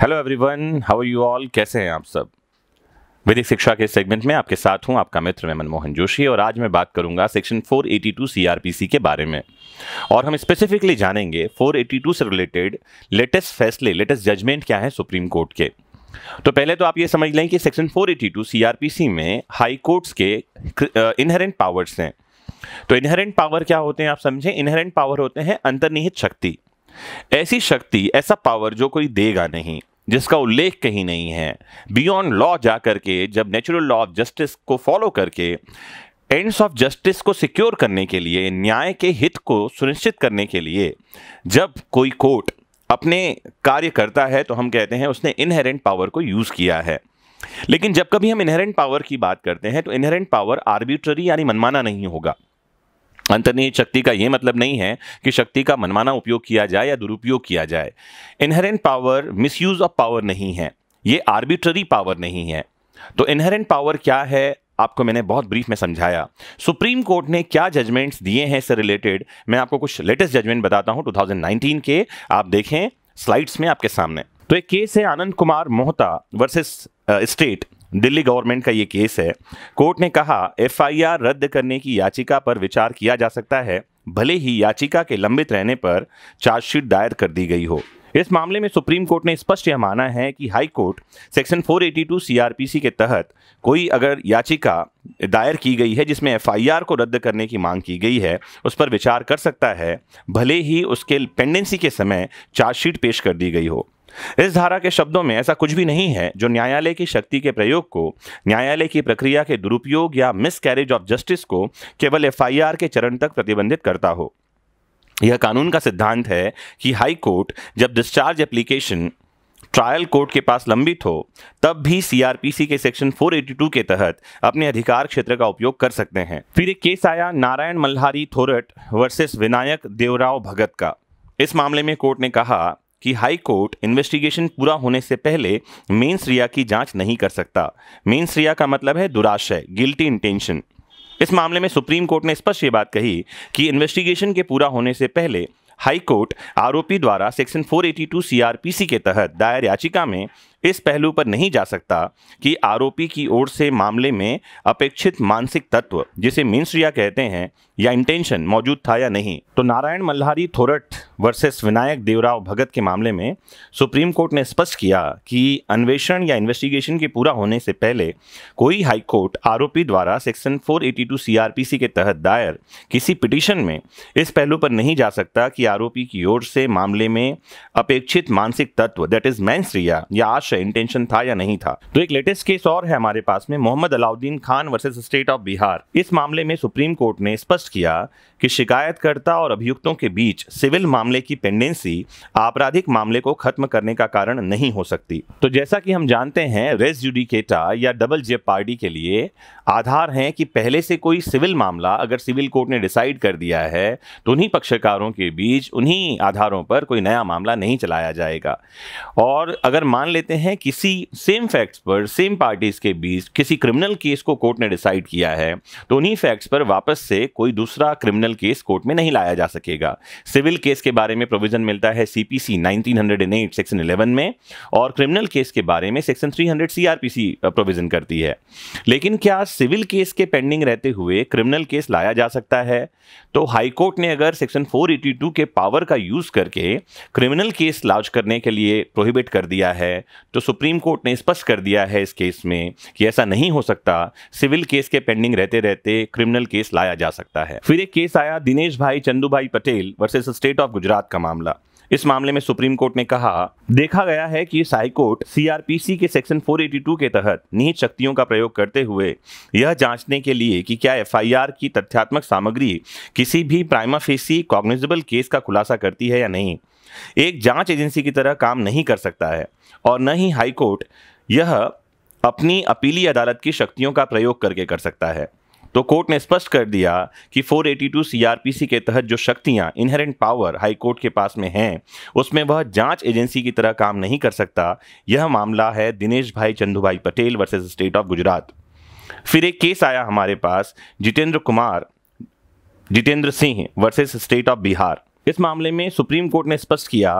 hello everyone how you all कैसे हैं आप सब विधिक शिक्षा के सेगमेंट में आपके साथ हूं आपका मित्र मैं मनमोहन जोशी और आज मैं बात करूंगा सेक्शन 482 एटी के बारे में और हम स्पेसिफिकली जानेंगे 482 से रिलेटेड लेटेस्ट फैसले लेटेस्ट जजमेंट क्या है सुप्रीम कोर्ट के तो पहले तो आप ये समझ लें कि सेक्शन 482 एटी में हाई कोर्ट्स के इनहेरेंट uh, पावर्स हैं तो इनहेरेंट पावर क्या होते हैं आप समझें इनहेरेंट पावर होते हैं अंतर्निहित शक्ति ऐसी शक्ति ऐसा पावर जो कोई देगा नहीं जिसका उल्लेख कहीं नहीं है बियॉन्ड लॉ जा करके जब नेचुरल लॉ ऑफ जस्टिस को फॉलो करके एंड्स ऑफ जस्टिस को सिक्योर करने के लिए न्याय के हित को सुनिश्चित करने के लिए जब कोई कोर्ट अपने कार्य करता है तो हम कहते हैं उसने इनहेरेंट पावर को यूज़ किया है लेकिन जब कभी हम इनहेरेंट पावर की बात करते हैं तो इनहेरेंट पावर आर्बिट्ररी यानी मनमाना नहीं होगा अंतर्निहित शक्ति का ये मतलब नहीं है कि शक्ति का मनमाना उपयोग किया जाए या दुरुपयोग किया जाए inherent power misuse of power नहीं है ये आर्बिट्ररी पावर नहीं है तो इनहेरेंट पावर क्या है आपको मैंने बहुत ब्रीफ में समझाया सुप्रीम कोर्ट ने क्या जजमेंट्स दिए हैं इससे रिलेटेड मैं आपको कुछ लेटेस्ट जजमेंट बताता हूँ 2019 के आप देखें स्लाइड्स में आपके सामने तो एक केस है Anand Kumar Mohta versus state uh, Delhi government का ये केस है कोर्ट ने कहा एफ रद्द करने की याचिका पर विचार किया जा सकता है भले ही याचिका के लंबित रहने पर चार्जशीट दायर कर दी गई हो इस मामले में सुप्रीम कोर्ट ने स्पष्ट यह माना है कि हाई कोर्ट सेक्शन 482 सी के तहत कोई अगर याचिका दायर की गई है जिसमें एफ को रद्द करने की मांग की गई है उस पर विचार कर सकता है भले ही उसके पेंडेंसी के समय चार्जशीट पेश कर दी गई हो इस धारा के शब्दों में ऐसा कुछ भी नहीं है जो न्यायालय की शक्ति के प्रयोग को न्यायालय की प्रक्रिया के दुरुपयोग या मिसकैरेज ऑफ जस्टिस को केवल एफआईआर के चरण तक प्रतिबंधित करता हो यह कानून का सिद्धांत है कि हाई कोर्ट जब डिस्चार्ज एप्लीकेशन ट्रायल कोर्ट के पास लंबित हो तब भी सीआरपीसी के सेक्शन 482 के तहत अपने अधिकार क्षेत्र का उपयोग कर सकते हैं फिर एक केस आया नारायण मल्हारी थोरट वर्सेस विनायक देवराव भगत का इस मामले में कोर्ट ने कहा कि हाई कोर्ट इन्वेस्टिगेशन पूरा होने से पहले मेन्स रिया की जांच नहीं कर सकता मेन्स रिया का मतलब है दुराशय गिल्टी इंटेंशन इस मामले में सुप्रीम कोर्ट ने स्पष्ट ये बात कही कि इन्वेस्टिगेशन के पूरा होने से पहले हाई कोर्ट आरोपी द्वारा सेक्शन 482 सीआरपीसी के तहत दायर याचिका में इस पहलू पर नहीं जा सकता कि आरोपी की ओर से मामले में अपेक्षित मानसिक तत्व जिसे मिनश्रिया कहते हैं या इंटेंशन मौजूद था या नहीं तो नारायण मल्हारी थोरट वर्सेस विनायक देवराव भगत के मामले में सुप्रीम कोर्ट ने स्पष्ट किया कि अन्वेषण या इन्वेस्टिगेशन के पूरा होने से पहले कोई हाईकोर्ट आरोपी द्वारा सेक्शन 482 एटी के तहत दायर किसी पिटिशन में इस पहलू पर नहीं जा सकता कि आरोपी की ओर से मामले में अपेक्षित मानसिक तत्व दैट इज मैं या आश राष्ट्र इंटेंशन था या नहीं था तो एक लेटेस्ट केस और है हमारे पास में Mohammad Alauddin Khan versus state of Bihar इस मामले में सुप्रीम कोर्ट ने स्पष्ट किया कि शिकायतकर्ता और अभियुक्तों के बीच सिविल मामले की पेंडेंसी आपराधिक मामले को खत्म करने का कारण नहीं हो सकती तो जैसा कि हम जानते हैं रेस जुडिकेटा या डबल जेब पार्टी के लिए आधार है कि पहले से कोई सिविल मामला अगर सिविल कोर्ट ने डिसाइड कर दिया है तो उन्हीं पक्षकारों के बीच उन्हीं आधारों पर कोई नया मामला नहीं चलाया जाएगा और अगर मान लेते हैं किसी सेम फैक्ट्स पर सेम पार्टीज के बीच किसी क्रिमिनल केस को कोर्ट ने डिसाइड किया है तो उन्हीं फैक्ट्स पर वापस से कोई दूसरा क्रिमिनल केस कोर्ट में नहीं लाया जा सकेगा सिविल केस के बारे में प्रोविजन मिलता है C P C section eleven में और क्रिमिनल केस के बारे में सेक्शन 300 सीआरपीसी प्रोविजन करती है लेकिन क्या सिविल केस के पेंडिंग रहते हुए क्रिमिनल केस लाया जा सकता है तो हाईकोर्ट ने अगर सेक्शन 482 के पावर का यूज करके क्रिमिनल केस लॉन्च करने के लिए प्रोहिबिट कर दिया है तो सुप्रीम कोर्ट ने स्पष्ट कर दिया है इस केस में कि ऐसा नहीं हो सकता सिविल केस के पेंडिंग रहते रहते क्रिमिनल केस लाया जा सकता है फिर एक केस आया Dinesh bhai Chandu bhai Patel versus state of Gujarat का मामला इस मामले में सुप्रीम कोर्ट ने कहा देखा गया है कि इस हाईकोर्ट सीआरपीसी के सेक्शन 482 के तहत निहित शक्तियों का प्रयोग करते हुए यह जांचने के लिए कि क्या एफआईआर की तथ्यात्मक सामग्री किसी भी प्राइमा फेसी कॉग्निजेबल केस का खुलासा करती है या नहीं एक जांच एजेंसी की तरह काम नहीं कर सकता है और न ही हाईकोर्ट यह अपनी अपीली अदालत की शक्तियों का प्रयोग करके कर सकता है तो कोर्ट ने स्पष्ट कर दिया कि 482 सीआरपीसी के तहत जो शक्तियां इनहेरेंट पावर हाई कोर्ट के पास में हैं उसमें वह जांच एजेंसी की तरह काम नहीं कर सकता यह मामला है Dinesh bhai Chandubhai Patel versus state of Gujarat फिर एक केस आया हमारे पास Jitendra Kumar Jitendra Singh versus state of Bihar इस मामले में सुप्रीम कोर्ट ने स्पष्ट किया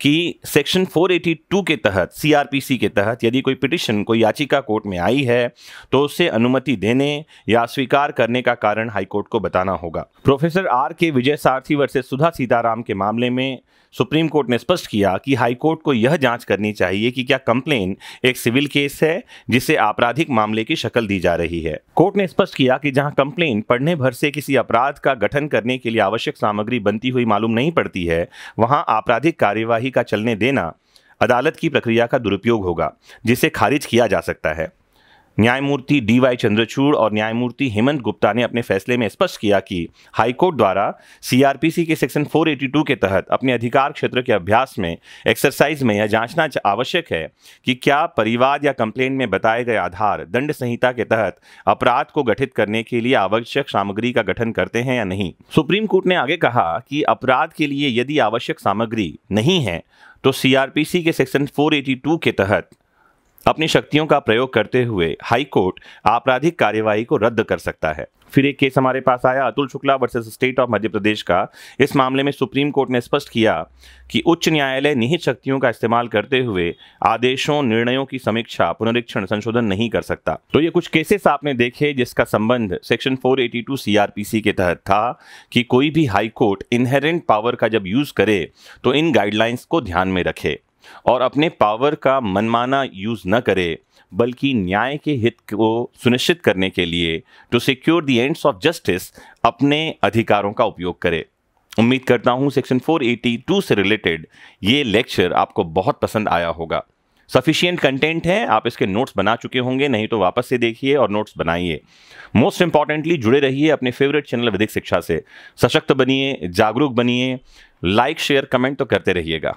कि सेक्शन 482 के तहत सीआरपीसी के तहत यदि कोई पिटिशन कोई याचिका कोर्ट में आई है तो उससे अनुमति देने या स्वीकार करने का कारण हाईकोर्ट को बताना होगा प्रोफेसर आर के विजय सारथी वर्सेस सुधा सीताराम के मामले में सुप्रीम कोर्ट ने स्पष्ट किया कि हाईकोर्ट को यह जांच करनी चाहिए कि क्या कंप्लेन एक सिविल केस है जिसे आपराधिक मामले की शक्ल दी जा रही है कोर्ट ने स्पष्ट किया कि जहां कंप्लेन पढ़ने भर से किसी अपराध का गठन करने के लिए आवश्यक सामग्री बनती हुई मालूम मालूम नहीं पड़ती है वहाँ आपराधिक कार्यवाही का चलने देना अदालत की प्रक्रिया का दुरुपयोग होगा जिसे खारिज किया जा सकता है न्यायमूर्ति डी वाई चंद्रचूड़ और न्यायमूर्ति हेमंत गुप्ता ने अपने फैसले में स्पष्ट किया कि हाईकोर्ट द्वारा सीआरपीसी के सेक्शन 482 के तहत अपने अधिकार क्षेत्र के अभ्यास में एक्सरसाइज में यह जांचना आवश्यक है कि क्या परिवाद या कंप्लेन में बताए गए आधार दंड संहिता के तहत अपराध को गठित करने के लिए आवश्यक सामग्री का गठन करते हैं या नहीं सुप्रीम कोर्ट ने आगे कहा कि अपराध के लिए यदि आवश्यक सामग्री नहीं है तो सीआरपीसी के सेक्शन 482 के तहत अपनी शक्तियों का प्रयोग करते हुए हाई कोर्ट आपराधिक कार्यवाही को रद्द कर सकता है फिर एक केस हमारे पास आया Atul Shukla versus state of Madhya Pradesh का इस मामले में सुप्रीम कोर्ट ने स्पष्ट किया कि उच्च न्यायालय निहित शक्तियों का इस्तेमाल करते हुए आदेशों निर्णयों की समीक्षा पुनरीक्षण संशोधन नहीं कर सकता तो ये कुछ केसेस आपने देखे जिसका संबंध सेक्शन 482 सीआरपीसी के तहत था कि कोई भी हाईकोर्ट इनहेरेंट पावर का जब यूज करे तो इन गाइडलाइंस को ध्यान में रखे और अपने पावर का मनमाना यूज़ न करे बल्कि न्याय के हित को सुनिश्चित करने के लिए to secure the ends of justice अपने अधिकारों का उपयोग करे उम्मीद करता हूँ सेक्शन 482 से रिलेटेड ये लेक्चर आपको बहुत पसंद आया होगा सफिशियंट कंटेंट है आप इसके नोट्स बना चुके होंगे नहीं तो वापस से देखिए और नोट्स बनाइए मोस्ट इंपॉर्टेंटली जुड़े रहिए अपने फेवरेट चैनल विधिक शिक्षा से सशक्त बनिए जागरूक बनिए लाइक शेयर कमेंट तो करते रहिएगा